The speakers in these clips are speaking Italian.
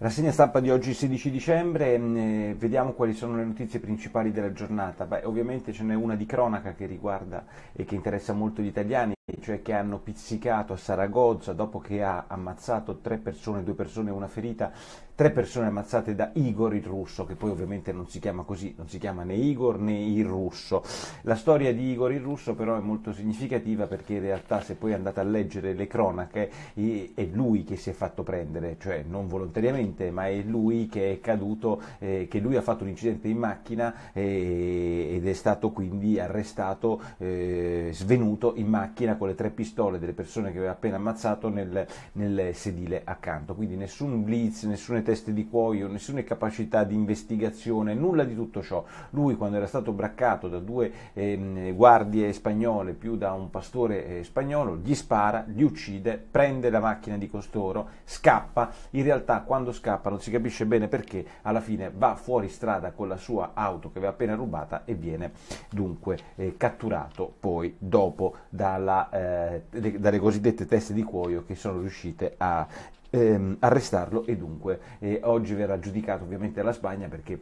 Rassegna stampa di oggi 16 dicembre, mm, eh, vediamo quali sono le notizie principali della giornata. Beh, ovviamente ce n'è una di cronaca che riguarda e che interessa molto gli italiani cioè che hanno pizzicato a Saragozza dopo che ha ammazzato tre persone, due persone e una ferita, tre persone ammazzate da Igor il russo, che poi ovviamente non si chiama così, non si chiama né Igor né il russo. La storia di Igor il russo però è molto significativa perché in realtà se poi andate a leggere le cronache è lui che si è fatto prendere, cioè non volontariamente, ma è lui che è caduto, eh, che lui ha fatto un incidente in macchina eh, ed è stato quindi arrestato, eh, svenuto in macchina con le tre pistole delle persone che aveva appena ammazzato nel, nel sedile accanto. Quindi nessun blitz, nessune teste di cuoio, nessuna capacità di investigazione, nulla di tutto ciò. Lui quando era stato braccato da due eh, guardie spagnole più da un pastore eh, spagnolo, gli spara, li uccide, prende la macchina di costoro, scappa. In realtà quando scappa non si capisce bene perché, alla fine va fuori strada con la sua auto che aveva appena rubata e viene dunque eh, catturato poi dopo dalla da, eh, dalle cosiddette teste di cuoio che sono riuscite a ehm, arrestarlo e dunque eh, oggi verrà giudicato ovviamente la Spagna perché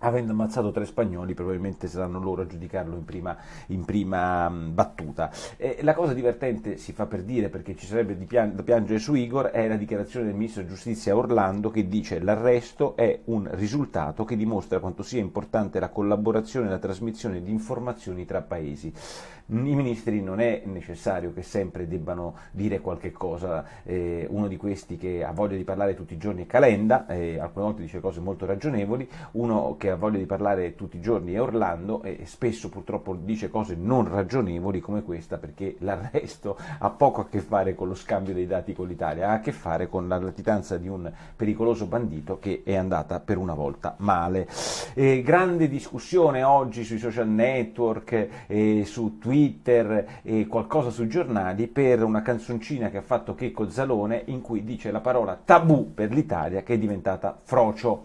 avendo ammazzato tre spagnoli probabilmente saranno loro a giudicarlo in prima, in prima mm, battuta. E la cosa divertente, si fa per dire perché ci sarebbe pian- da piangere su Igor, è la dichiarazione del ministro della giustizia Orlando che dice l'arresto è un risultato che dimostra quanto sia importante la collaborazione e la trasmissione di informazioni tra paesi. Mm, I ministri non è necessario che sempre debbano dire qualche cosa, eh, uno di questi che ha voglia di parlare tutti i giorni è Calenda, eh, alcune volte dice cose molto ragionevoli, uno che ha voglia di parlare tutti i giorni è Orlando e spesso purtroppo dice cose non ragionevoli come questa perché l'arresto ha poco a che fare con lo scambio dei dati con l'Italia, ha a che fare con la latitanza di un pericoloso bandito che è andata per una volta male. Eh, grande discussione oggi sui social network, eh, su Twitter e qualcosa sui giornali per una canzoncina che ha fatto Checco Zalone in cui dice la parola tabù per l'Italia che è diventata frocio.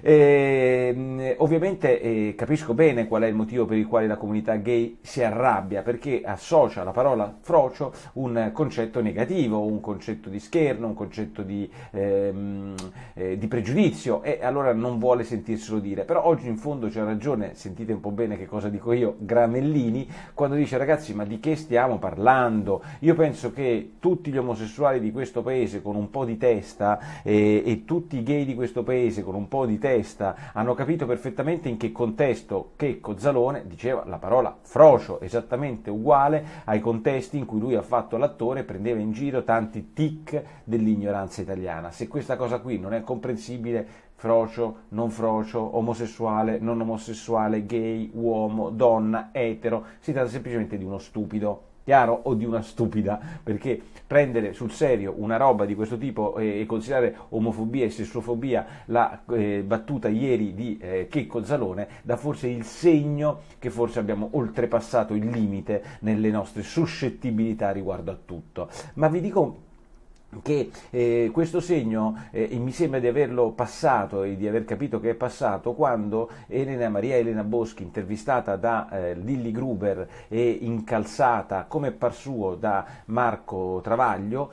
E, ehm, ovviamente eh, capisco bene qual è il motivo per il quale la comunità gay si arrabbia, perché associa alla parola frocio un concetto negativo, un concetto di scherno, un concetto di, ehm, eh, di pregiudizio e allora non vuole sentirselo dire. Però oggi in fondo c'è ragione, sentite un po' bene che cosa dico io, Gramellini, quando dice ragazzi ma di che stiamo parlando? Io penso che tutti gli omosessuali di questo paese con un po' di testa eh, e tutti i gay di questo paese con un po' di testa, testa, hanno capito perfettamente in che contesto Checco Zalone diceva la parola frocio, esattamente uguale ai contesti in cui lui ha fatto l'attore e prendeva in giro tanti tic dell'ignoranza italiana. Se questa cosa qui non è comprensibile, frocio, non frocio, omosessuale, non omosessuale, gay, uomo, donna, etero, si tratta semplicemente di uno stupido chiaro, o di una stupida, perché prendere sul serio una roba di questo tipo e considerare omofobia e sessuofobia la eh, battuta ieri di eh, Checco Zalone dà forse il segno che forse abbiamo oltrepassato il limite nelle nostre suscettibilità riguardo a tutto. Ma vi dico che eh, questo segno eh, mi sembra di averlo passato e di aver capito che è passato quando Elena Maria Elena Boschi intervistata da eh, Lilli Gruber e incalzata come par suo da Marco Travaglio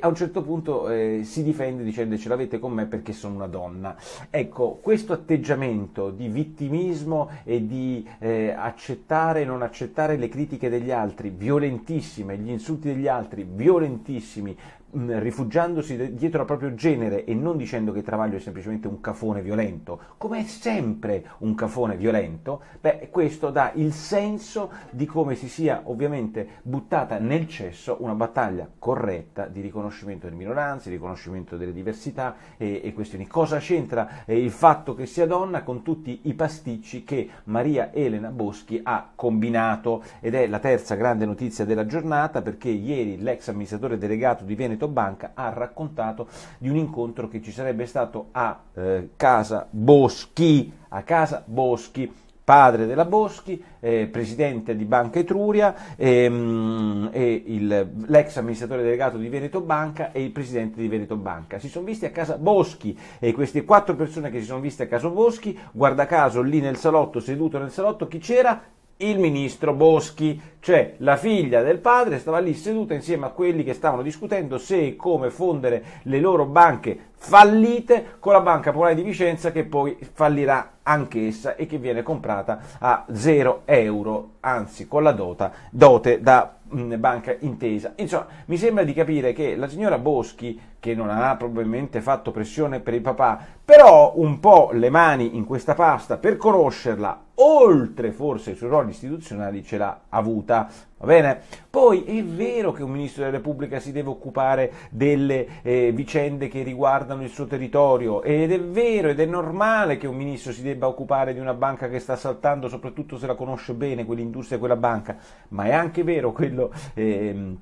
a un certo punto eh, si difende dicendo ce l'avete con me perché sono una donna ecco questo atteggiamento di vittimismo e di eh, accettare e non accettare le critiche degli altri violentissime gli insulti degli altri violentissimi Mm, rifugiandosi dietro al proprio genere e non dicendo che Travaglio è semplicemente un cafone violento, come è sempre un cafone violento, beh, questo dà il senso di come si sia ovviamente buttata nel cesso una battaglia corretta di riconoscimento delle minoranze, di riconoscimento delle diversità e, e questioni. Cosa c'entra eh, il fatto che sia donna con tutti i pasticci che Maria Elena Boschi ha combinato? Ed è la terza grande notizia della giornata perché ieri l'ex amministratore delegato di Veneto Benedetto Banca ha raccontato di un incontro che ci sarebbe stato a eh, casa Boschi, a casa Boschi padre della Boschi, eh, presidente di Banca Etruria, ehm, e il, l'ex amministratore delegato di Veneto Banca e il presidente di Veneto Banca. Si sono visti a casa Boschi e queste quattro persone che si sono viste a casa Boschi, guarda caso lì nel salotto, seduto nel salotto, chi c'era? il ministro Boschi, cioè la figlia del padre stava lì seduta insieme a quelli che stavano discutendo se e come fondere le loro banche fallite con la Banca Popolare di Vicenza che poi fallirà anch'essa e che viene comprata a 0 euro, anzi con la dota, dote da mh, mm, Banca Intesa. Insomma, mi sembra di capire che la signora Boschi, che non ha probabilmente fatto pressione per il papà, però un po' le mani in questa pasta per conoscerla, oltre forse i suoi ruoli istituzionali, ce l'ha avuta Va bene? Poi è vero che un ministro della Repubblica si deve occupare delle eh, vicende che riguardano il suo territorio ed è vero ed è normale che un ministro si debba occupare di una banca che sta saltando, soprattutto se la conosce bene quell'industria e quella banca, ma è anche vero quello... Eh,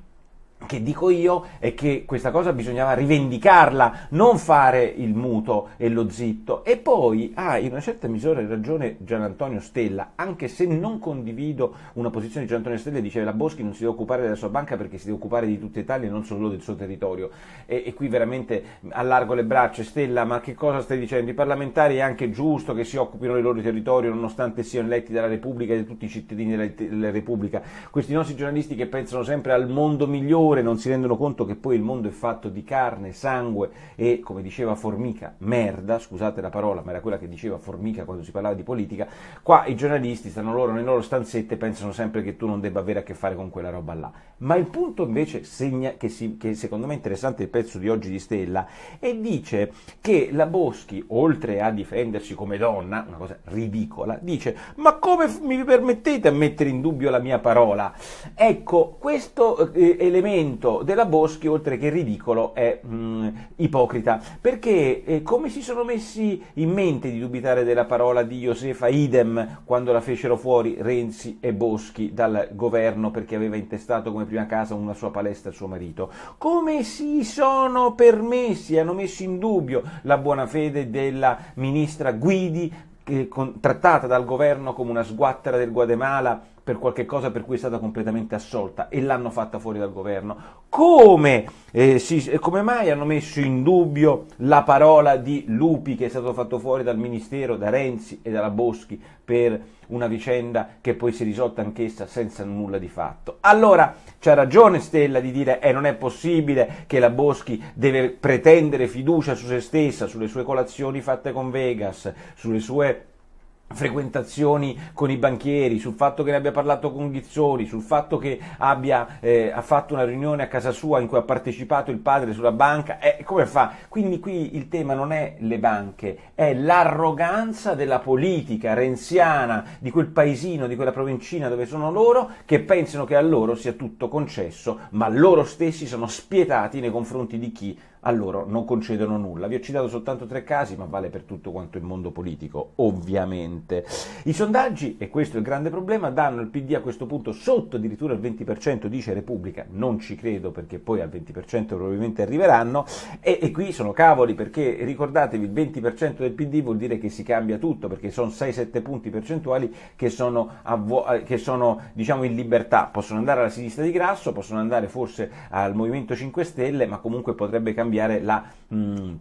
che dico io è che questa cosa bisognava rivendicarla, non fare il muto e lo zitto. E poi ha ah, in una certa misura ragione Gian Antonio Stella, anche se non condivido una posizione di Gian Antonio Stella, diceva la Boschi non si deve occupare della sua banca perché si deve occupare di tutta Italia e non solo del suo territorio. E, e qui veramente allargo le braccia, Stella, ma che cosa stai dicendo? I parlamentari è anche giusto che si occupino del loro territorio nonostante siano eletti dalla Repubblica e di tutti i cittadini della, della Repubblica. Questi nostri giornalisti che pensano sempre al mondo migliore, dolore, non si rendono conto che poi il mondo è fatto di carne, sangue e, come diceva Formica, merda, scusate la parola, ma era quella che diceva Formica quando si parlava di politica, qua i giornalisti stanno loro nelle loro stanzette e pensano sempre che tu non debba avere a che fare con quella roba là. Ma il punto invece segna, che, si, che secondo me è interessante il pezzo di oggi di Stella, e dice che la Boschi, oltre a difendersi come donna, una cosa ridicola, dice ma come mi permettete a mettere in dubbio la mia parola? Ecco, questo eh, elemento atteggiamento della Boschi, oltre che ridicolo, è mh, mm, ipocrita. Perché eh, come si sono messi in mente di dubitare della parola di Josefa Idem quando la fecero fuori Renzi e Boschi dal governo perché aveva intestato come prima casa una sua palestra al suo marito? Come si sono permessi, hanno messo in dubbio la buona fede della ministra Guidi, che, con, trattata dal governo come una sguattera del Guatemala per qualche cosa per cui è stata completamente assolta e l'hanno fatta fuori dal governo. Come, eh, si, eh, come, mai hanno messo in dubbio la parola di Lupi che è stato fatto fuori dal ministero, da Renzi e dalla Boschi per una vicenda che poi si è risolta anch'essa senza nulla di fatto? Allora c'ha ragione Stella di dire eh, non è possibile che la Boschi deve pretendere fiducia su se stessa, sulle sue colazioni fatte con Vegas, sulle sue frequentazioni con i banchieri, sul fatto che ne abbia parlato con Ghizzoni, sul fatto che abbia eh, fatto una riunione a casa sua in cui ha partecipato il padre sulla banca, eh, come fa? Quindi qui il tema non è le banche, è l'arroganza della politica renziana di quel paesino, di quella provincina dove sono loro, che pensano che a loro sia tutto concesso, ma loro stessi sono spietati nei confronti di chi a loro non concedono nulla. Vi ho citato soltanto tre casi, ma vale per tutto quanto il mondo politico, ovviamente. I sondaggi, e questo è il grande problema, danno il PD a questo punto sotto addirittura il 20%, dice Repubblica, non ci credo perché poi al 20% probabilmente arriveranno, e, e qui sono cavoli perché ricordatevi il 20% del PD vuol dire che si cambia tutto, perché sono 6-7 punti percentuali che sono, avvo- eh, che sono diciamo, in libertà, possono andare alla sinistra di Grasso, possono andare forse al Movimento 5 Stelle, ma comunque potrebbe cambiare cambiare la... Mh, mm,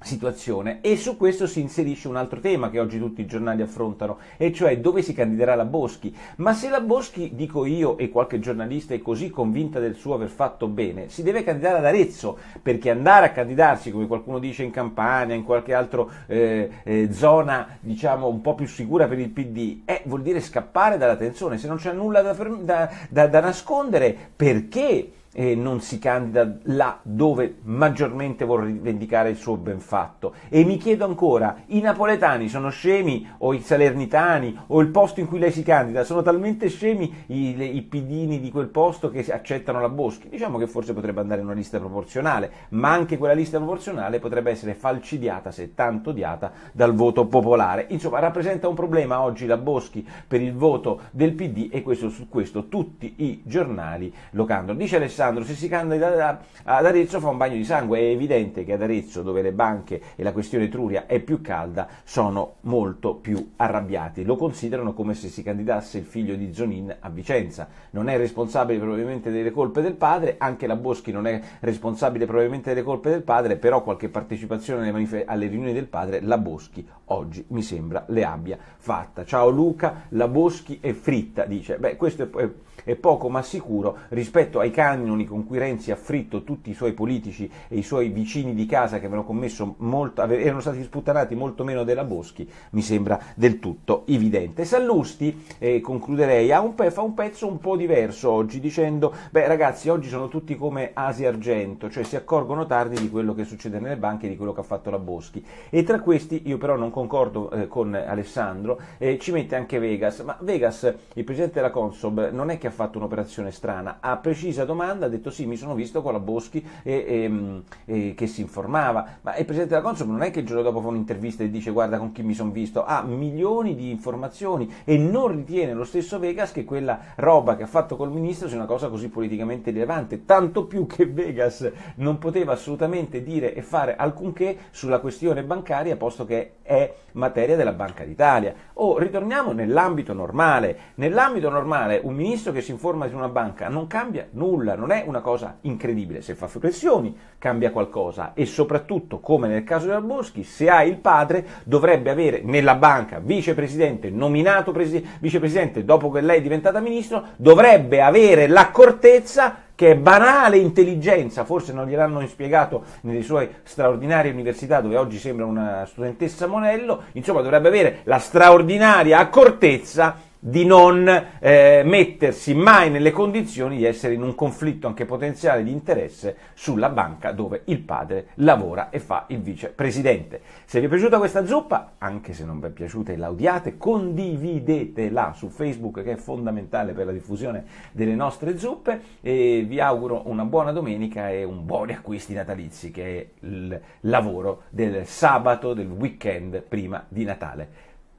situazione e su questo si inserisce un altro tema che oggi tutti i giornali affrontano e cioè dove si candiderà la Boschi ma se la Boschi dico io e qualche giornalista è così convinta del suo aver fatto bene si deve candidare ad Arezzo perché andare a candidarsi come qualcuno dice in Campania in qualche altra eh, eh, zona diciamo un po' più sicura per il PD eh, vuol dire scappare dalla tensione se non c'è nulla da, da, da, da nascondere perché e non si candida là dove maggiormente vuole vendicare il suo ben fatto. E mi chiedo ancora, i napoletani sono scemi o i salernitani o il posto in cui lei si candida sono talmente scemi i, i pidini di quel posto che accettano la Boschi? Diciamo che forse potrebbe andare in una lista proporzionale, ma anche quella lista proporzionale potrebbe essere falcidiata, se tanto odiata, dal voto popolare. Insomma, rappresenta un problema oggi la Boschi per il voto del PD e questo, su questo tutti i giornali lo candano. Dice Alessandro Alessandro se si candida ad Arezzo fa un bagno di sangue, è evidente che ad Arezzo dove le banche e la questione Truria è più calda sono molto più arrabbiati, lo considerano come se si candidasse il figlio di Zonin a Vicenza, non è responsabile probabilmente delle colpe del padre, anche la Boschi non è responsabile probabilmente delle colpe del padre, però qualche partecipazione alle, alle riunioni del padre la Boschi oggi mi sembra le abbia fatta. Ciao Luca, la Boschi è fritta, dice, beh questo è, è, è poco ma sicuro rispetto ai cani cannoni con cui Renzi ha fritto tutti i suoi politici e i suoi vicini di casa che avevano commesso molto, erano stati sputtanati molto meno della Boschi, mi sembra del tutto evidente. Sallusti, eh, concluderei, un pe- fa un pezzo un po' diverso oggi dicendo, beh ragazzi oggi sono tutti come Asia Argento, cioè si accorgono tardi di quello che succede nelle banche e di quello che ha fatto la Boschi. E tra questi, io però non concordo eh, con Alessandro, eh, ci mette anche Vegas, ma Vegas, il presidente della Consob, non è che ha fatto un'operazione strana, a precisa domanda domanda ha detto sì, mi sono visto con la Boschi e, e, ehm, e che si informava, ma il presidente della Consob non è che il giorno dopo fa un'intervista e dice guarda con chi mi sono visto, ha milioni di informazioni e non ritiene lo stesso Vegas che quella roba che ha fatto col ministro sia una cosa così politicamente rilevante, tanto più che Vegas non poteva assolutamente dire e fare alcunché sulla questione bancaria posto che è materia della Banca d'Italia. Oh, ritorniamo nell'ambito normale, nell'ambito normale un ministro che si informa su una banca non cambia nulla, non non è una cosa incredibile, se fa flessioni cambia qualcosa e soprattutto, come nel caso di Alboschi, se ha il padre dovrebbe avere nella banca vicepresidente, nominato presi- vicepresidente dopo che lei è diventata ministro, dovrebbe avere l'accortezza che è banale intelligenza, forse non gliel'hanno spiegato nelle sue straordinarie università dove oggi sembra una studentessa Monello, insomma dovrebbe avere la straordinaria accortezza di non eh, mettersi mai nelle condizioni di essere in un conflitto anche potenziale di interesse sulla banca dove il padre lavora e fa il vicepresidente. Se vi è piaciuta questa zuppa, anche se non vi è piaciuta e la odiate, condividetela su Facebook che è fondamentale per la diffusione delle nostre zuppe e vi auguro una buona domenica e un buon acquisti natalizi che è il lavoro del sabato, del weekend prima di Natale.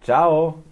Ciao!